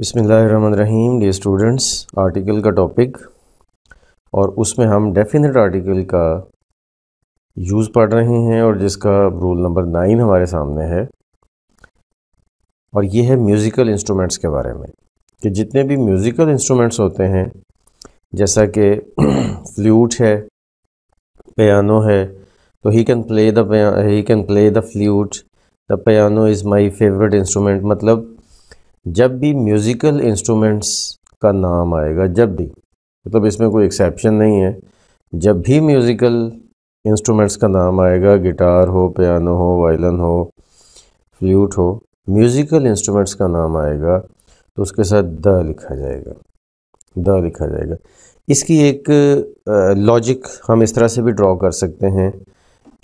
बिसमीम dear students article का topic और उसमें हम डेफिनेट आर्टिकल का यूज़ पढ़ रहे हैं और जिसका रूल नंबर नाइन हमारे सामने है और ये है म्यूज़िकल इंस्ट्रूमेंट्स के बारे में कि जितने भी म्यूज़िकल इंस्ट्रूमेंट्स होते हैं जैसा कि फ्लूट है पियानो है तो he can play the can play the flute the piano is my favourite instrument मतलब जब भी म्यूज़िकल इंस्ट्रूमेंट्स का नाम आएगा जब भी मतलब इसमें कोई एक्सेप्शन नहीं है जब भी म्यूज़िकल इंस्ट्रूमेंट्स का नाम आएगा गिटार हो पियानो हो वायलन हो फ्लूट हो म्यूज़िकल इंस्ट्रूमेंट्स का नाम आएगा तो उसके साथ द लिखा जाएगा द लिखा जाएगा इसकी एक लॉजिक हम इस तरह से भी ड्रॉ कर सकते हैं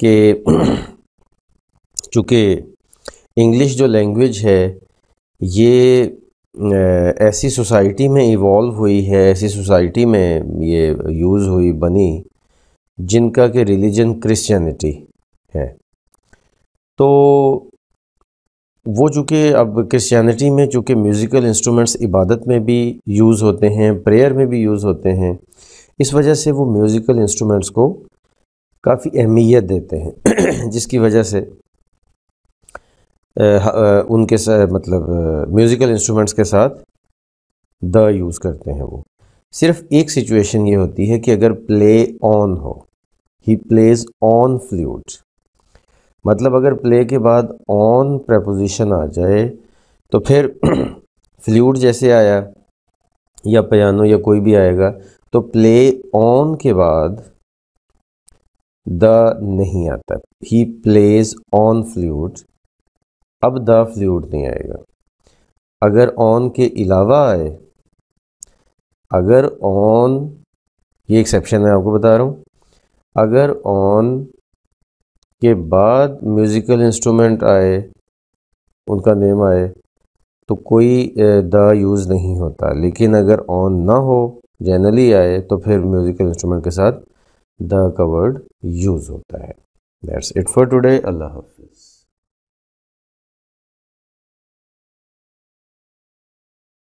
कि चूँकि इंग्लिश जो लैंग्वेज है ये ऐसी सोसाइटी में इवॉल्व हुई है ऐसी सोसाइटी में ये यूज़ हुई बनी जिनका कि रिलीजन क्रिश्चियनिटी है तो वो चूँकि अब क्रिश्चियनिटी में चूँकि म्यूज़िकल इंस्ट्रूमेंट्स इबादत में भी यूज़ होते हैं प्रेयर में भी यूज़ होते हैं इस वजह से वो म्यूज़िकल इंस्ट्रूमेंट्स को काफ़ी अहमियत देते हैं जिसकी वजह से उनके साथ मतलब म्यूज़िकल इंस्ट्रूमेंट्स के साथ द यूज़ करते हैं वो सिर्फ एक सिचुएशन ये होती है कि अगर प्ले ऑन हो ही प्लेज ऑन फ्लूट मतलब अगर प्ले के बाद ऑन प्रपोजिशन आ जाए तो फिर फ्लूट जैसे आया या पियानो या कोई भी आएगा तो प्ले ऑन के बाद द नहीं आता ही प्लेज ऑन फ्लूट अब दाफ फ्लूड नहीं आएगा अगर ऑन के अलावा आए अगर ऑन ये एक्सेप्शन मैं आपको बता रहा हूँ अगर ऑन के बाद म्यूज़िकल इंस्ट्रूमेंट आए उनका नेम आए तो कोई द यूज़ नहीं होता लेकिन अगर ऑन ना हो जनरली आए तो फिर म्यूज़िकल इंस्ट्रूमेंट के साथ द का वर्ड यूज़ होता है दैट्स इट फॉर टुडे अल्लाह हाफिज़